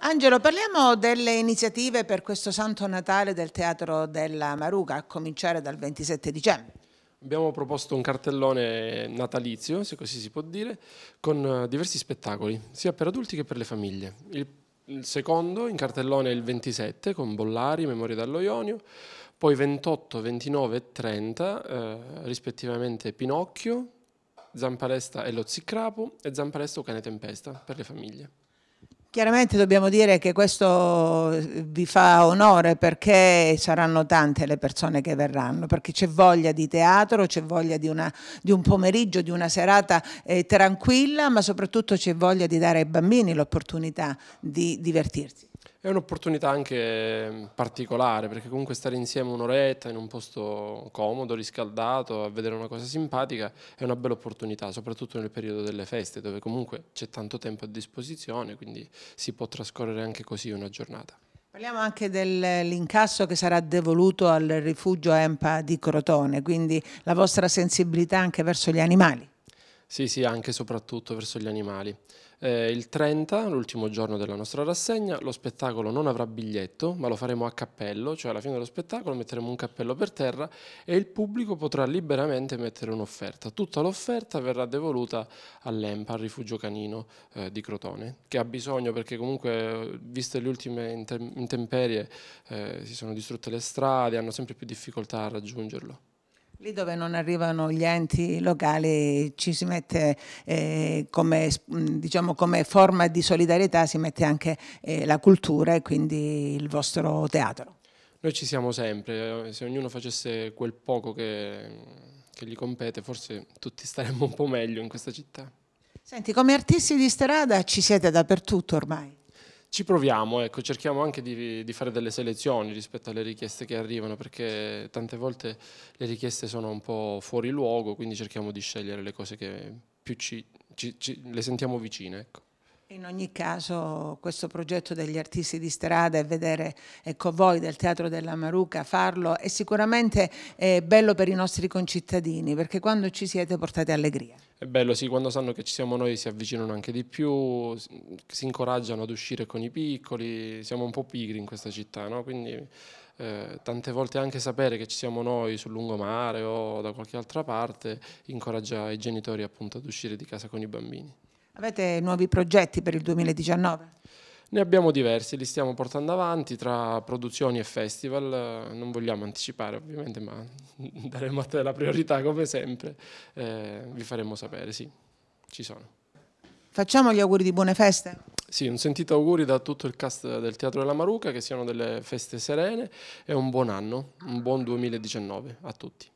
Angelo, parliamo delle iniziative per questo Santo Natale del Teatro della Maruga, a cominciare dal 27 dicembre. Abbiamo proposto un cartellone natalizio, se così si può dire, con eh, diversi spettacoli, sia per adulti che per le famiglie. Il, il secondo in cartellone è il 27 con Bollari, Memoria dallo Ionio, poi 28, 29 e 30 eh, rispettivamente Pinocchio, Zamparesta e lo Zicrapo e Zamparesta o Cane Tempesta per le famiglie. Chiaramente dobbiamo dire che questo eh, vi fa onore perché saranno tante le persone che verranno, perché c'è voglia di teatro, c'è voglia di, una, di, un pomeriggio, di una serata eh, tranquilla, ma soprattutto c'è voglia di dare ai bambini l'opportunità di divertirsi. È un'opportunità anche ehm, particolare perché comunque stare insieme un'oretta in un posto comodo, riscaldato, a vedere una cosa simpatica è una bella opportunità, soprattutto nel periodo delle feste dove comunque c'è tanto tempo a disposizione, quindi si può trascorrere anche così una giornata. Parliamo anche dell'incasso che sarà devoluto al rifugio EMPA di Crotone, quindi la vostra sensibilità anche verso gli animali. Sì, sì, anche e soprattutto verso gli animali. Eh, il 30, l'ultimo giorno della nostra rassegna, lo spettacolo non avrà biglietto, ma lo faremo a cappello, cioè alla fine dello spettacolo metteremo un cappello per terra e il pubblico potrà liberamente mettere un'offerta. Tutta l'offerta verrà devoluta all'EMPA, al rifugio canino eh, di Crotone, che ha bisogno perché comunque, eh, viste le ultime intemperie, eh, si sono distrutte le strade, hanno sempre più difficoltà a raggiungerlo. Lì dove non arrivano gli enti locali ci si mette eh, come, mm, diciamo, come, forma di solidarietà, si mette anche eh, la cultura e quindi il vostro teatro. Noi ci siamo sempre, eh, se ognuno facesse quel poco che, che gli compete forse tutti staremmo un po' meglio in questa città. Senti, come artisti di strada ci siete dappertutto ormai ci proviamo, ecco, cerchiamo anche di, di, fare delle selezioni rispetto alle richieste che arrivano, perché tante volte le richieste sono un po' fuori luogo, quindi cerchiamo di scegliere le cose che più ci, ci, ci le sentiamo vicine. Ecco. In ogni caso questo progetto degli artisti di strada e vedere ecco, voi del Teatro della Maruca farlo è sicuramente eh, bello per i nostri concittadini perché quando ci siete portate allegria. È bello, sì, quando sanno che ci siamo noi si avvicinano anche di più, si incoraggiano ad uscire con i piccoli, siamo un po' pigri in questa città, no? quindi eh, tante volte anche sapere che ci siamo noi sul lungomare o da qualche altra parte incoraggia i genitori appunto ad uscire di casa con i bambini. Avete nuovi progetti per il 2019? Ne abbiamo diversi, li stiamo portando avanti tra produzioni e festival, eh, non vogliamo anticipare ovviamente, ma daremo a te la priorità come sempre, eh, vi faremo sapere, sì, ci sono. Facciamo gli auguri di buone feste? Sì, un sentito auguri da tutto il cast del Teatro della Maruca, che siano delle feste serene e un buon anno, un buon 2019 a tutti.